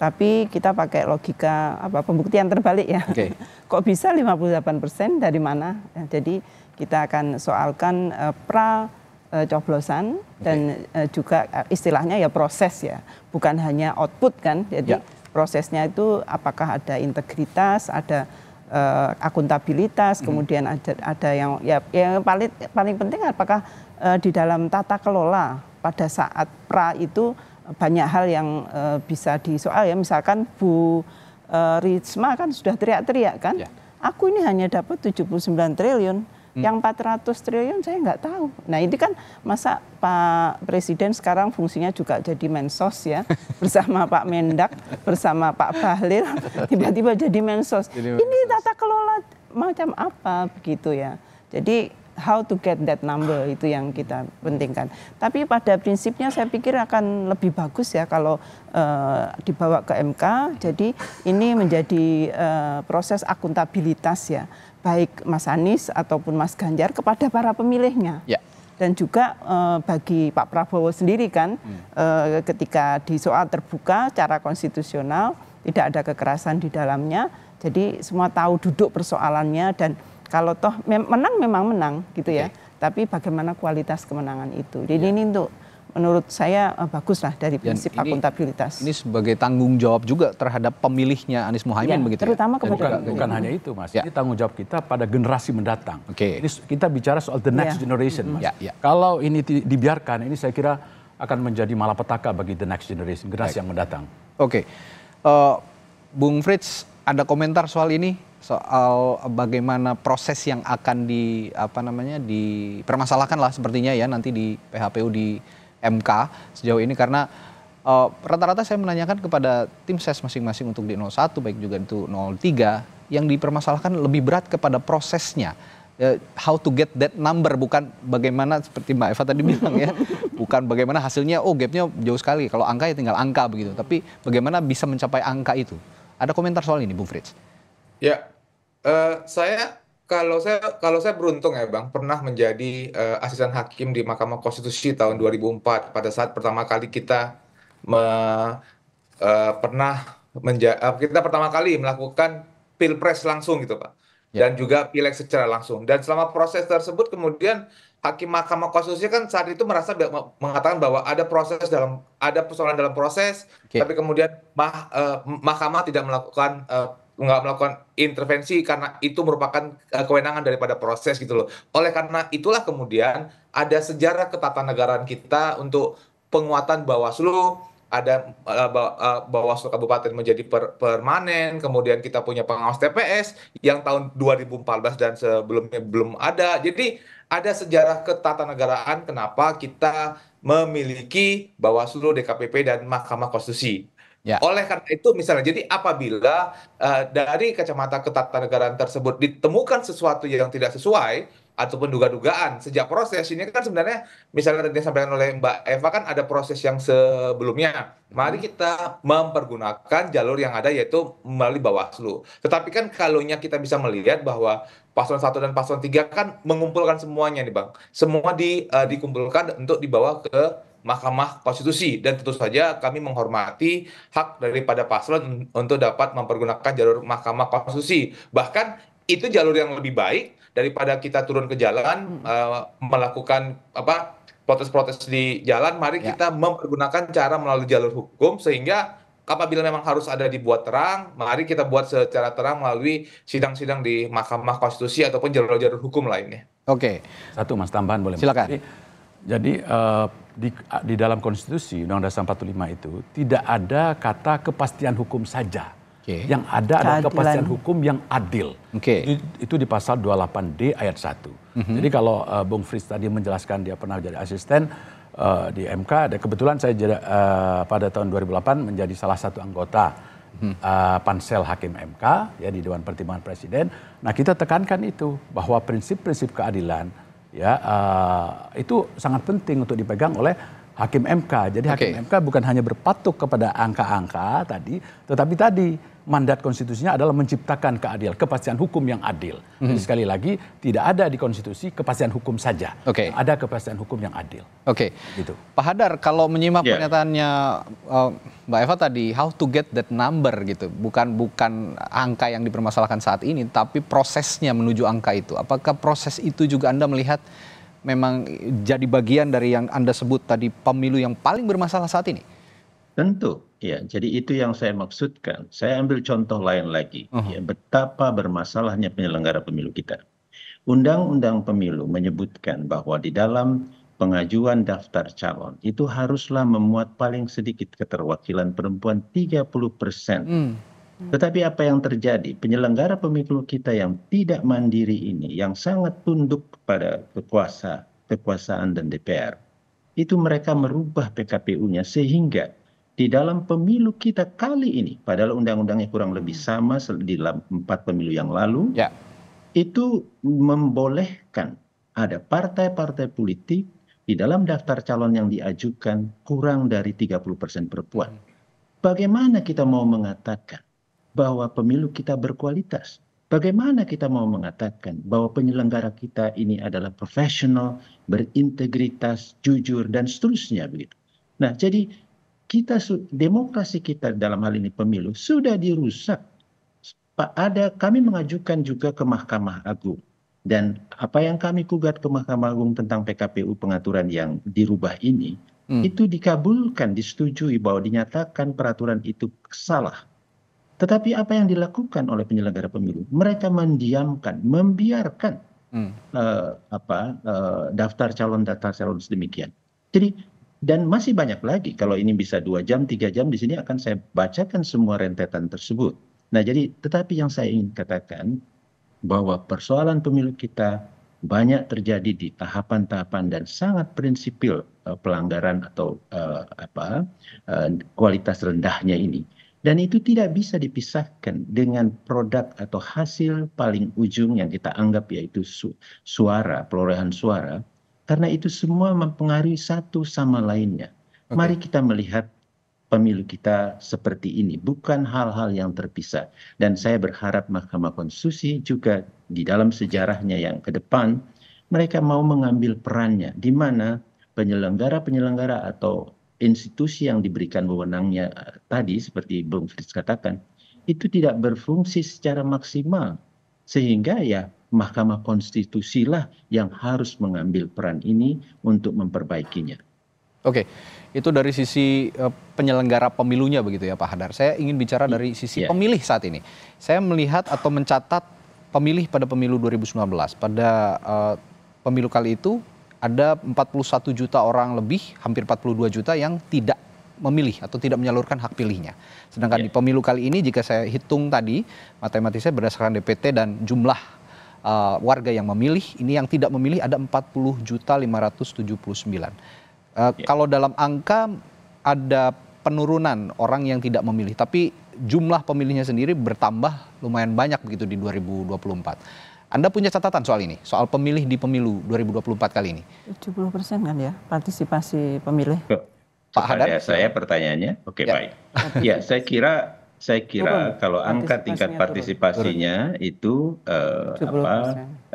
Speaker 6: Tapi kita pakai logika apa pembuktian terbalik ya. Okay. Kok bisa 58% dari mana? Ya, jadi kita akan soalkan uh, pra eh, coblosan dan uh, juga istilahnya ya proses ya, bukan hanya output kan. Jadi yeah. prosesnya itu apakah ada integritas, ada uh, akuntabilitas, hmm. kemudian ada ada yang ya yang paling paling penting apakah uh, di dalam tata kelola pada saat pra itu eh, banyak hal yang uh, bisa disoal ya misalkan Bu uh, Risma kan sudah teriak-teriak kan ya. aku ini hanya dapat 79 triliun hmm. yang 400 triliun saya nggak tahu nah ini kan masa Pak Presiden sekarang fungsinya juga jadi mensos ya bersama Pak Mendak bersama Pak Bahlil tiba-tiba jadi jadi mensos. ini tata kelola macam apa begitu ya jadi how to get that number itu yang kita pentingkan. Tapi pada prinsipnya saya pikir akan lebih bagus ya kalau uh, dibawa ke MK. Jadi ini menjadi uh, proses akuntabilitas ya baik Mas Anies ataupun Mas Ganjar kepada para pemilihnya. Yeah dan juga uh, bagi Pak Prabowo sendiri kan hmm. uh, ketika di soal terbuka cara konstitusional tidak ada kekerasan di dalamnya jadi semua tahu duduk persoalannya dan kalau toh menang memang menang gitu ya. Tapi bagaimana kualitas kemenangan itu. Jadi yeah. ini untuk menurut saya uh, eh, lah dari prinsip ini, akuntabilitas.
Speaker 3: Ini sebagai tanggung jawab juga terhadap pemilihnya
Speaker 2: Anies Muhaimin ya, begitu terutama ya. Terutama bukan, bukan hanya itu Mas. Ya. Ini tanggung jawab kita pada generasi mendatang. Oke. Okay. Ini kita bicara soal the next ya. generation Mas. Ya, ya. Kalau ini dibiarkan ini saya kira akan
Speaker 3: menjadi malapetaka bagi the next generation generasi Baik. yang mendatang. Oke. Okay. Uh, eh, Bung Fritz ada komentar soal ini? soal bagaimana proses yang akan di apa namanya dipermasalahkan lah sepertinya ya nanti di PHPU di MK sejauh ini karena eh, rata-rata uh, saya menanyakan kepada tim ses masing-masing untuk di 01 baik juga itu 03 yang dipermasalahkan lebih berat kepada prosesnya uh, how to get that number bukan bagaimana seperti Mbak Eva tadi bilang ya bukan bagaimana hasilnya oh gapnya jauh sekali kalau angka ya tinggal angka begitu tapi bagaimana bisa mencapai angka itu ada komentar soal ini Bung Fritz
Speaker 4: ya Eh, saya kalau saya kalau saya beruntung ya Bang, pernah menjadi uh, asisten hakim di Mahkamah Konstitusi tahun 2004 pada saat pertama kali kita me, uh, pernah menja uh, kita pertama kali melakukan pilpres langsung gitu Pak. Ya. Dan juga pileg secara langsung. Dan selama proses tersebut kemudian hakim Mahkamah Konstitusi kan saat itu merasa mengatakan bahwa ada proses dalam ada persoalan dalam proses, okay. tapi kemudian mah, uh, Mahkamah tidak melakukan uh, nggak melakukan intervensi karena itu merupakan eh, kewenangan daripada proses gitu loh. Oleh karena itulah kemudian ada sejarah ketatanegaraan kita untuk penguatan Bawaslu, ada uh, Bawaslu Kabupaten menjadi per, permanen, kemudian kita punya pengawas TPS yang tahun 2014 dan sebelumnya belum ada. Jadi ada sejarah ketatanegaraan kenapa kita memiliki Bawaslu, DKPP dan Mahkamah Konstitusi. Ya. oleh karena itu misalnya jadi apabila eh, dari kacamata ketatanegaraan tersebut ditemukan sesuatu yang tidak sesuai ataupun duga-dugaan sejak proses ini kan sebenarnya misalnya tadi disampaikan oleh Mbak Eva kan ada proses yang sebelumnya mari hmm. kita mempergunakan jalur yang ada yaitu melalui Bawaslu tetapi kan kalaunya kita bisa melihat bahwa paslon 1 dan paslon 3 kan mengumpulkan semuanya nih Bang semua di, uh, dikumpulkan untuk dibawa ke Mahkamah Konstitusi dan tentu saja kami menghormati hak daripada paslon untuk dapat mempergunakan jalur Mahkamah Konstitusi. Bahkan itu jalur yang lebih baik daripada kita turun ke jalan uh, melakukan apa protes-protes di jalan. Mari ya. kita mempergunakan cara melalui jalur hukum sehingga apabila memang harus ada dibuat terang, mari kita buat secara terang melalui sidang-sidang di Mahkamah Konstitusi ataupun jalur-jalur hukum lainnya.
Speaker 2: Oke, satu mas tambahan boleh. Silakan. Jadi, jadi uh, di, di dalam konstitusi Undang-Undang Dasar 45 itu tidak ada kata kepastian hukum saja. Okay. Yang ada adalah kepastian hukum yang adil. Okay. Itu, di pasal 28D ayat 1. Mm -hmm. Jadi kalau uh, Bung Fris tadi menjelaskan dia pernah jadi asisten uh, di MK, dan kebetulan saya jadi, uh, pada tahun 2008 menjadi salah satu anggota uh, pansel hakim MK ya di Dewan Pertimbangan Presiden. Nah, kita tekankan itu bahwa prinsip-prinsip keadilan ya eh, itu sangat penting untuk dipegang oleh hakim MK. Jadi hakim MK bukan hanya berpatok kepada angka-angka tadi, tetapi tadi mandat konstitusinya adalah menciptakan keadilan, kepastian hukum yang adil. Mm-hmm. sekali lagi tidak ada di konstitusi
Speaker 3: kepastian hukum saja. Okay. Ada kepastian hukum yang adil. Oke. Okay. Gitu. Pak Hadar kalau menyimak yeah. pernyataannya uh, Mbak Eva tadi how to get that number gitu. Bukan bukan angka yang dipermasalahkan saat ini tapi prosesnya menuju angka itu. Apakah proses itu juga Anda melihat memang jadi bagian dari yang Anda sebut tadi pemilu yang paling bermasalah saat ini?
Speaker 5: Tentu, ya. Jadi itu yang saya maksudkan. Saya ambil contoh lain lagi, uh -huh. ya, betapa bermasalahnya penyelenggara pemilu kita. Undang-undang pemilu menyebutkan bahwa di dalam pengajuan daftar calon itu haruslah memuat paling sedikit keterwakilan perempuan 30 persen. Hmm Hmm. tetapi apa yang terjadi penyelenggara pemilu kita yang tidak mandiri ini yang sangat tunduk kepada kekuasaan dan dpr itu mereka merubah pkpu nya sehingga di dalam pemilu kita kali ini padahal undang-undangnya kurang lebih hmm. sama di dalam empat pemilu yang lalu ya. itu membolehkan ada partai-partai politik di dalam daftar calon yang diajukan kurang dari 30% perempuan. Hmm. Bagaimana kita mau mengatakan bahwa pemilu kita berkualitas. Bagaimana kita mau mengatakan bahwa penyelenggara kita ini adalah profesional, berintegritas, jujur, dan seterusnya begitu. Nah, jadi kita demokrasi kita dalam hal ini pemilu sudah dirusak. Ada kami mengajukan juga ke Mahkamah Agung dan apa yang kami gugat ke Mahkamah Agung tentang PKPU pengaturan yang dirubah ini hmm. itu dikabulkan, disetujui bahwa dinyatakan peraturan itu salah tetapi apa yang dilakukan oleh penyelenggara pemilu? Mereka mendiamkan, membiarkan hmm. uh, apa uh, daftar calon daftar calon sedemikian. Jadi dan masih banyak lagi. Kalau ini bisa dua jam, tiga jam di sini akan saya bacakan semua rentetan tersebut. Nah jadi tetapi yang saya ingin katakan bahwa persoalan pemilu kita banyak terjadi di tahapan-tahapan dan sangat prinsipil uh, pelanggaran atau uh, apa uh, kualitas rendahnya ini dan itu tidak bisa dipisahkan dengan produk atau hasil paling ujung yang kita anggap yaitu suara, perolehan suara, karena itu semua mempengaruhi satu sama lainnya. Okay. Mari kita melihat pemilu kita seperti ini, bukan hal-hal yang terpisah. Dan saya berharap Mahkamah Konstitusi juga di dalam sejarahnya yang ke depan, mereka mau mengambil perannya di mana penyelenggara-penyelenggara atau institusi yang diberikan wewenangnya eh, tadi seperti bung Fritz katakan itu tidak berfungsi secara maksimal sehingga ya Mahkamah Konstitusilah yang harus mengambil peran ini untuk memperbaikinya. Oke, itu
Speaker 3: dari sisi eh, penyelenggara pemilunya begitu ya Pak Hadar. Saya ingin bicara dari sisi yeah. pemilih saat ini. Saya melihat atau mencatat pemilih pada pemilu 2019 pada uh, pemilu kali itu ada 41 juta orang lebih, hampir 42 juta yang tidak memilih atau tidak menyalurkan hak pilihnya. Sedangkan yeah. di pemilu kali ini jika saya hitung tadi matematisnya berdasarkan DPT dan jumlah uh, warga yang memilih, ini yang tidak memilih ada 40 juta 579. Uh, yeah. Kalau dalam angka ada penurunan orang yang tidak memilih, tapi jumlah pemilihnya sendiri bertambah lumayan banyak begitu di 2024. Anda punya catatan soal ini, soal pemilih di
Speaker 5: pemilu 2024 kali ini?
Speaker 6: 70 persen kan ya partisipasi pemilih.
Speaker 5: Pak Hadar. Saya pertanyaannya, oke okay, ya. baik. ya, saya kira saya kira kalau angka tingkat partisipasinya itu eh, apa?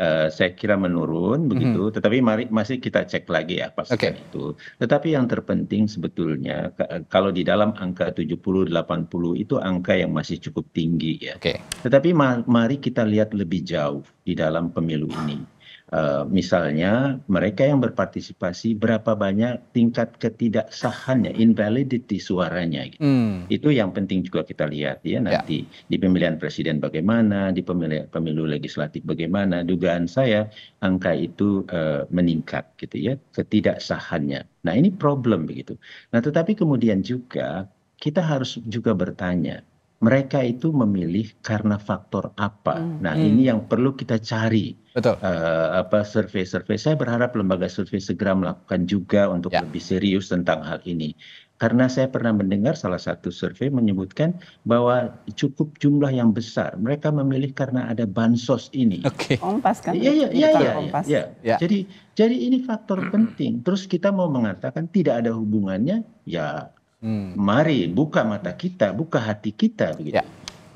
Speaker 5: Eh, saya kira menurun mhm. begitu tetapi mari masih kita cek lagi ya okay. itu tetapi yang terpenting sebetulnya eh, kalau di dalam angka 70 80 itu angka yang masih cukup tinggi ya tetapi mari kita lihat lebih jauh di dalam pemilu ini Eh, misalnya mereka yang berpartisipasi berapa banyak tingkat ketidaksahannya invalidity suaranya gitu. Hmm. itu yang penting juga kita lihat ya, ya. nanti di pemilihan presiden bagaimana di pemilihan pemilu legislatif bagaimana dugaan saya angka itu uh, meningkat gitu ya ketidaksahannya nah ini problem begitu nah tetapi kemudian juga kita harus juga bertanya mereka itu memilih karena faktor apa. Hmm, nah, iya. ini yang perlu kita cari. Betul. Uh, apa survei-survei. Saya berharap lembaga survei segera melakukan juga untuk ya. lebih serius tentang hal ini. Karena saya pernah mendengar salah satu survei menyebutkan bahwa cukup jumlah yang besar mereka memilih karena ada bansos ini. Oke. Okay. Ompas kan? Iya iya iya iya, iya, iya. Ya. Jadi jadi ini faktor penting. Terus kita mau mengatakan tidak ada hubungannya ya Hmm. Mari buka mata kita, buka hati kita begitu. Ya.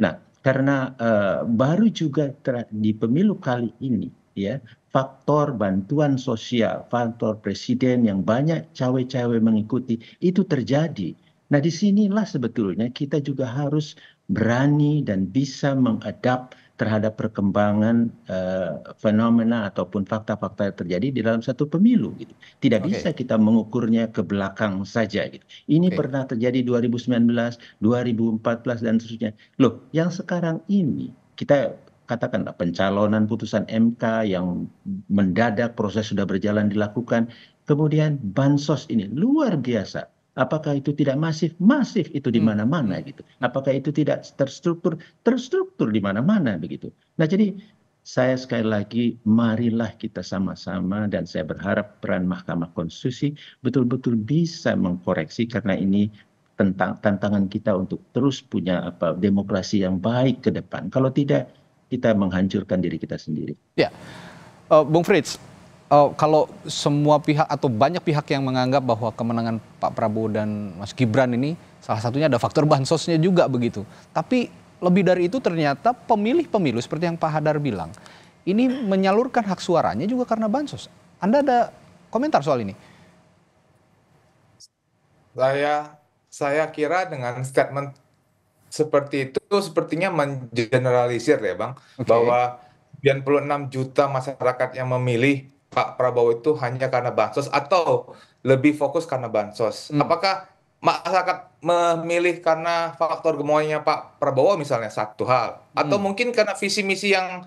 Speaker 5: Nah, karena uh, baru juga di pemilu kali ini ya faktor bantuan sosial, faktor presiden yang banyak cawe-cawe mengikuti itu terjadi. Nah, disinilah sebetulnya kita juga harus berani dan bisa mengadapt terhadap perkembangan eh, fenomena ataupun fakta fakta yang terjadi di dalam satu pemilu gitu. Tidak okay. bisa kita mengukurnya ke belakang saja gitu. Ini okay. pernah terjadi 2019, 2014 dan seterusnya. Loh, yang sekarang ini kita katakanlah pencalonan putusan MK yang mendadak proses sudah berjalan dilakukan, kemudian bansos ini luar biasa apakah itu tidak masif masif itu di hmm. mana mana hmm. gitu apakah itu tidak terstruktur terstruktur di mana mana begitu nah jadi saya sekali lagi marilah kita sama-sama dan saya berharap peran Mahkamah Konstitusi betul-betul bisa mengkoreksi karena ini tentang tantangan kita untuk terus punya apa demokrasi yang baik ke depan. Kalau tidak kita menghancurkan diri kita sendiri.
Speaker 3: Ya. Uh, Bung Fritz, uh, kalau semua pihak atau banyak pihak yang menganggap bahwa kemenangan Pak Prabowo dan Mas Gibran ini salah satunya ada faktor bansosnya juga begitu. Tapi lebih dari itu ternyata pemilih-pemilu seperti yang Pak Hadar bilang ini menyalurkan hak suaranya juga karena bansos. Anda ada komentar soal ini?
Speaker 4: Saya saya kira dengan statement seperti itu sepertinya mengeneralisir ya Bang okay. bahwa 96 juta masyarakat yang memilih Pak Prabowo itu hanya karena bansos atau lebih fokus karena bansos? Hmm. Apakah masyarakat memilih karena faktor gemoynya Pak Prabowo misalnya satu hal atau hmm. mungkin karena visi misi yang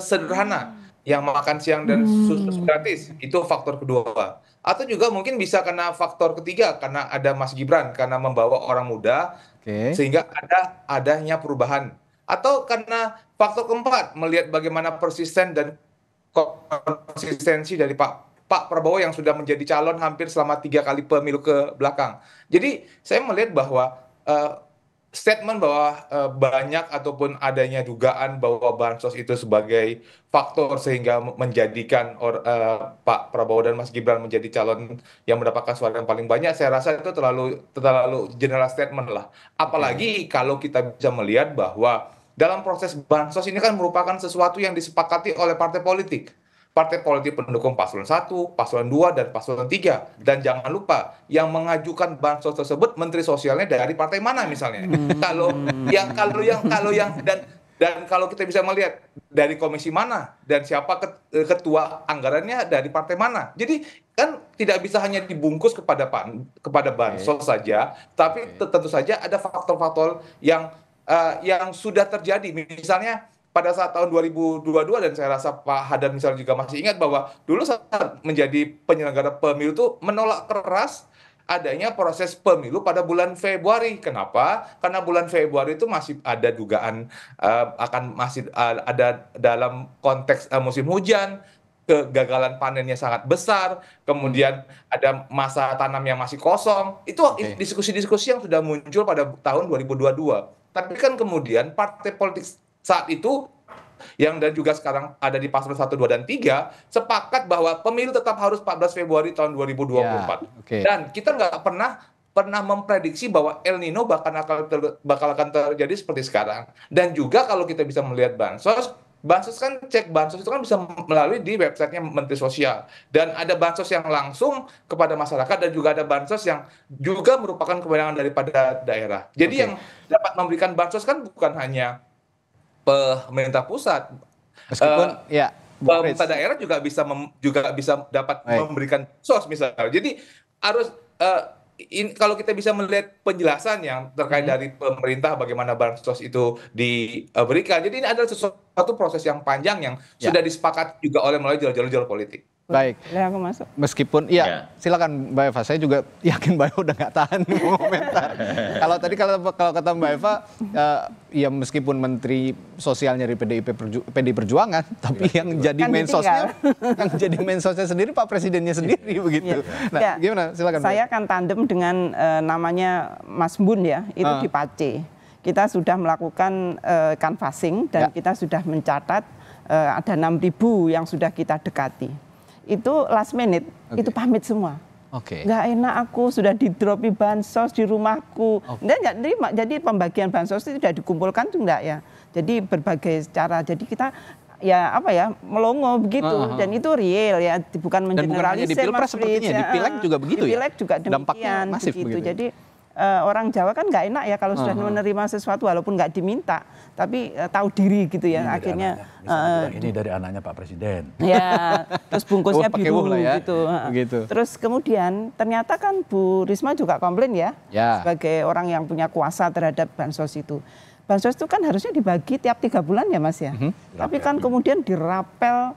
Speaker 4: sederhana hmm. yang makan siang dan hmm. susu gratis itu faktor kedua atau juga mungkin bisa karena faktor ketiga karena ada Mas Gibran karena membawa orang muda okay. sehingga ada adanya perubahan atau karena faktor keempat melihat bagaimana persisten dan konsistensi dari Pak Pak Prabowo yang sudah menjadi calon hampir selama tiga kali pemilu ke belakang. Jadi saya melihat bahwa uh, statement bahwa uh, banyak ataupun adanya dugaan bahwa bansos itu sebagai faktor sehingga menjadikan or, uh, Pak Prabowo dan Mas Gibran menjadi calon yang mendapatkan suara yang paling banyak. Saya rasa itu terlalu terlalu general statement lah. Apalagi kalau kita bisa melihat bahwa dalam proses bansos ini kan merupakan sesuatu yang disepakati oleh partai politik. Partai politik pendukung paslon 1, paslon 2, dan paslon 3. Dan jangan lupa, yang mengajukan bansos tersebut menteri sosialnya dari partai mana misalnya. Hmm. kalau yang kalau yang kalau yang dan dan kalau kita bisa melihat dari komisi mana dan siapa eh, ketua anggarannya dari partai mana. Jadi kan tidak bisa hanya dibungkus kepada pan kepada bansos okay. saja, tapi okay. tentu saja ada faktor-faktor yang uh, yang sudah terjadi. Misalnya pada saat tahun 2022 dan saya rasa Pak Hadar misalnya juga masih ingat bahwa dulu saat menjadi penyelenggara pemilu itu menolak keras adanya proses pemilu pada bulan Februari. Kenapa? Karena bulan Februari itu masih ada dugaan uh, akan masih uh, ada dalam konteks uh, musim hujan, kegagalan panennya sangat besar, kemudian hmm. ada masa tanam yang masih kosong. Itu diskusi-diskusi okay. yang sudah muncul pada tahun 2022 tapi kan kemudian partai politik saat itu yang dan juga sekarang ada di pasal 1, 2, dan 3, sepakat bahwa pemilu tetap harus 14 Februari tahun 2024. Ya, okay. Dan kita nggak pernah pernah memprediksi bahwa El Nino bahkan akan ter, bakal akan terjadi seperti sekarang. Dan juga kalau kita bisa melihat bansos, Bansos kan cek bansos itu kan bisa melalui di websitenya Menteri Sosial dan ada bansos yang langsung kepada masyarakat dan juga ada bansos yang juga merupakan kewenangan daripada daerah. Jadi okay. yang dapat memberikan bansos kan bukan hanya pemerintah pusat, meskipun uh, ya pemerintah daerah juga bisa mem, juga bisa dapat Baik. memberikan bansos misalnya. Jadi harus uh, in, kalau kita bisa melihat penjelasan yang terkait hmm. dari pemerintah bagaimana bansos itu diberikan. Jadi ini adalah sesuatu proses yang panjang yang ya. sudah disepakati juga oleh melalui jalur-jalur politik.
Speaker 3: Baik. aku masuk. Meskipun, iya, ya. silakan Mbak Eva. Saya juga yakin Mbak Eva udah nggak tahan
Speaker 4: komentar. kalau
Speaker 3: tadi kalau kalau kata Mbak Eva, uh, ya meskipun Menteri Sosialnya dari PDIP Perju PDI Perjuangan, tapi ya, yang jadi kan mensosnya,
Speaker 4: yang jadi
Speaker 3: mensosnya sendiri Pak Presidennya sendiri iya. begitu. Iya. Nah, ya. gimana? Silakan. Saya
Speaker 6: akan tandem dengan uh, namanya Mas Bun ya, itu uh. di Pace. Kita sudah melakukan uh, canvassing dan ya. kita sudah mencatat uh, ada 6.000 yang sudah kita dekati itu last minute okay. itu pamit semua. Oke. Okay. Nggak enak aku sudah didropi bansos di rumahku. Okay. Oh. Dan nggak Jadi pembagian bansos itu sudah dikumpulkan tuh enggak ya. Jadi berbagai cara. Jadi kita ya apa ya melongo begitu uh -huh. dan itu real ya bukan mengeneralisir dan bukan hanya di pilpres sepertinya di ya. pileg juga begitu di ya? juga demikian Dampaknya masif begitu. begitu. Ya? Jadi uh, orang Jawa kan nggak enak ya kalau sudah uh -huh. menerima sesuatu walaupun nggak diminta, tapi uh, tahu diri gitu ya. Iya, ini akhirnya dari uh, ini dari anaknya Pak Presiden. Ya, terus bungkusnya oh, biru ya. gitu.
Speaker 2: gitu Terus
Speaker 6: kemudian ternyata kan Bu Risma juga komplain ya, ya. sebagai orang yang punya kuasa terhadap bansos itu. Bansos itu kan harusnya dibagi tiap tiga bulan ya Mas ya. uh-huh. Tapi kan kemudian dirapel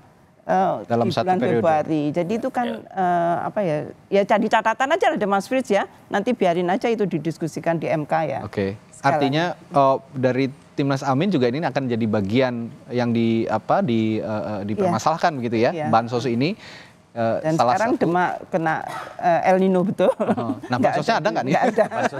Speaker 6: uh, dalam di bulan satu periode. Februari. Jadi itu kan yeah. Ya. uh, apa ya? Ya jadi catatan aja ada Mas Fritz ya. Nanti biarin aja itu didiskusikan di MK ya.
Speaker 3: Oke. Okay. Artinya uh, dari timnas Amin juga ini akan jadi bagian yang di apa di uh, dipermasalahkan yeah. begitu ya yeah. bansos ini Uh, Dan salah sekarang satu. Demak kena uh, El Nino betul. -huh. Oh, oh. Nah, bansosnya ada nggak nih? Gak ada.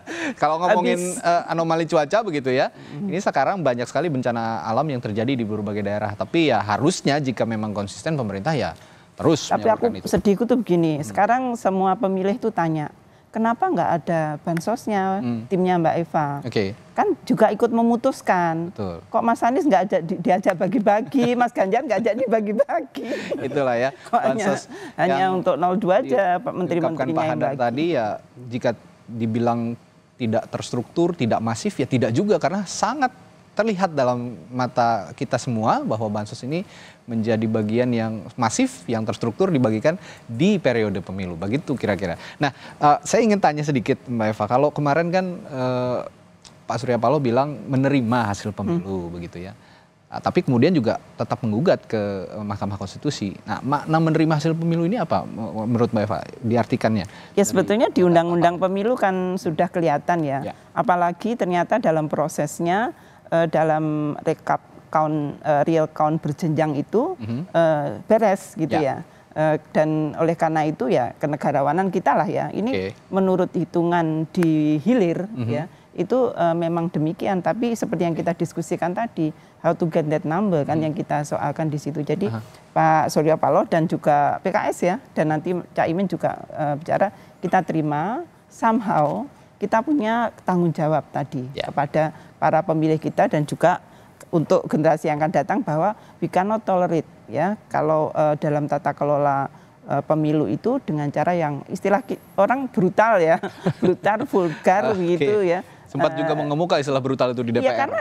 Speaker 3: Kalau ngomongin uh, anomali cuaca begitu ya, hmm ini sekarang banyak sekali bencana alam yang terjadi di berbagai daerah. Tapi ya harusnya jika memang konsisten pemerintah ya terus. Tapi aku itu.
Speaker 6: sedihku tuh begini, hmm. sekarang semua pemilih tuh tanya, kenapa nggak ada bansosnya hmm. timnya Mbak Eva? Okay. Kan juga ikut memutuskan. Betul. Kok Mas Anies nggak ajak di, diajak bagi-bagi, Mas Ganjar nggak ajak dibagi-bagi.
Speaker 3: Itulah ya. Kok bansos hanya, hanya untuk 02 aja Pak Menteri-menterinya yang bagi. tadi ya jika dibilang tidak terstruktur, tidak masif ya tidak juga karena sangat terlihat dalam mata kita semua bahwa bansos ini menjadi bagian yang masif yang terstruktur dibagikan di periode pemilu begitu kira-kira. Nah, uh, saya ingin tanya sedikit Mbak Eva, kalau kemarin kan uh, Pak Surya Paloh bilang menerima hasil pemilu hmm. begitu ya. Nah, tapi kemudian juga tetap menggugat ke eh, Mahkamah Konstitusi. Nah, makna menerima hasil pemilu ini apa menurut Mbak Eva diartikannya? Ya sebetulnya di Undang-Undang Pemilu
Speaker 6: kan sudah kelihatan ya. ya. Apalagi ternyata dalam prosesnya Eh, dalam rekap count eh, real count berjenjang itu mm-hmm. beres gitu yeah. ya, ya. dan oleh karena itu ya kenegarawanan kita lah ya ini okay. menurut hitungan di hilir mm-hmm. ya itu uh, memang demikian tapi seperti yang kita diskusikan tadi how to get that number kan mm-hmm. yang kita soalkan di situ jadi Aha. Pak Surya Paloh dan juga PKS ya dan nanti Cak Imin juga uh, bicara kita terima somehow kita punya tanggung jawab tadi yeah. kepada para pemilih kita dan juga untuk generasi yang akan datang bahwa we cannot tolerate ya kalau uh, dalam tata kelola uh, pemilu itu dengan cara yang istilah orang brutal ya brutal
Speaker 3: vulgar okay. gitu ya sempat uh, juga eh, mengemuka istilah brutal itu di DPR. Ya karena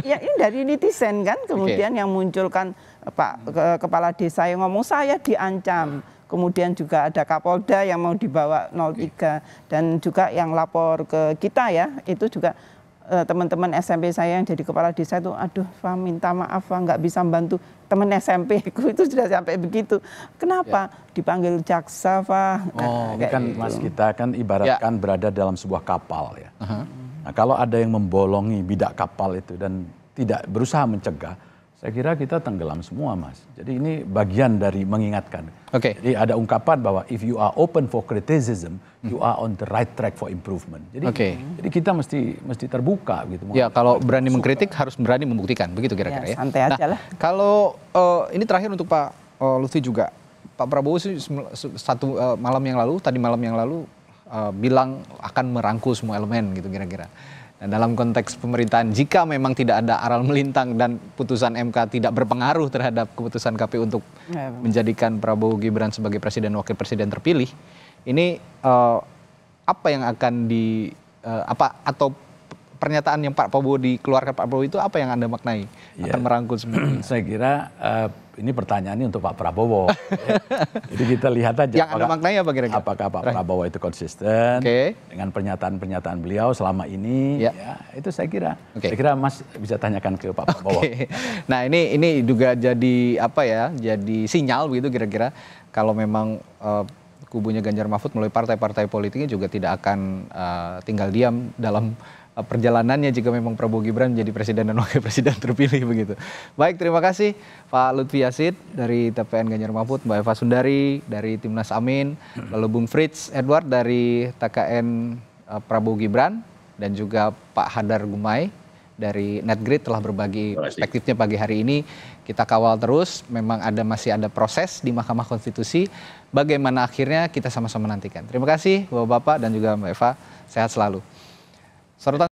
Speaker 6: ya ini dari netizen kan kemudian okay. yang munculkan Pak ke, kepala desa yang ngomong saya diancam kemudian juga ada Kapolda yang mau dibawa 03 okay. dan juga yang lapor ke kita ya itu juga Eh, teman-teman SMP saya yang jadi kepala desa itu aduh Fa minta maaf Fa nggak bisa membantu teman SMP ku itu sudah sampai begitu kenapa ya. dipanggil jaksa Fa oh nah, kan gitu. mas kita
Speaker 2: kan ibaratkan ya. berada dalam sebuah kapal ya uh -huh. nah kalau ada yang membolongi bidak kapal itu dan tidak berusaha mencegah saya kira kita tenggelam semua, Mas. Jadi ini bagian dari mengingatkan. Oke. Okay. Jadi ada ungkapan bahwa if you are open for criticism, you are on the right track for improvement. Jadi, okay. jadi kita mesti mesti terbuka gitu. Ya, kalau berani suka. mengkritik
Speaker 3: harus berani membuktikan, begitu kira-kira ya. ya. Santai nah, aja lah. Kalau uh, ini terakhir untuk Pak uh, Lutfi juga. Pak Prabowo sih satu uh, malam yang lalu, tadi malam yang lalu uh, bilang akan merangkul semua elemen gitu kira-kira dalam konteks pemerintahan, jika memang tidak ada aral melintang dan putusan MK tidak berpengaruh terhadap keputusan KPU untuk ya, menjadikan Prabowo Gibran sebagai presiden wakil presiden terpilih, ini uh, apa yang akan di uh, apa atau pernyataan yang Pak Prabowo dikeluarkan Pak Prabowo itu apa yang Anda maknai ya. akan merangkul semuanya? Saya kira uh, ini pertanyaan ini untuk Pak Prabowo.
Speaker 2: Jadi kita lihat aja. Yang apakah, Anda maknai apa kira-kira? Apakah Pak Prabowo itu konsisten okay. dengan pernyataan-pernyataan beliau selama ini? Ya. ya itu saya kira. Okay. Saya kira Mas bisa tanyakan ke Pak
Speaker 3: Prabowo. Okay. Nah ini ini juga jadi apa ya? Jadi sinyal begitu kira-kira kalau memang uh, kubunya Ganjar Mahfud melalui partai-partai politiknya juga tidak akan uh, tinggal diam dalam Eh, perjalanannya jika memang Prabowo Gibran menjadi presiden dan wakil presiden terpilih begitu. Baik, terima kasih Pak Lutfi Yasid dari TPN Ganjar Mahfud, Mbak Eva Sundari dari Timnas Amin, lalu Bung Fritz Edward dari TKN eh, Prabowo Gibran dan juga Pak Hadar Gumai dari Netgrid telah berbagi perspektifnya pagi hari ini. Kita kawal terus, memang ada masih ada proses di Mahkamah Konstitusi. Bagaimana akhirnya kita sama-sama nantikan. Terima kasih Bapak-Bapak dan juga Mbak Eva. Sehat selalu serta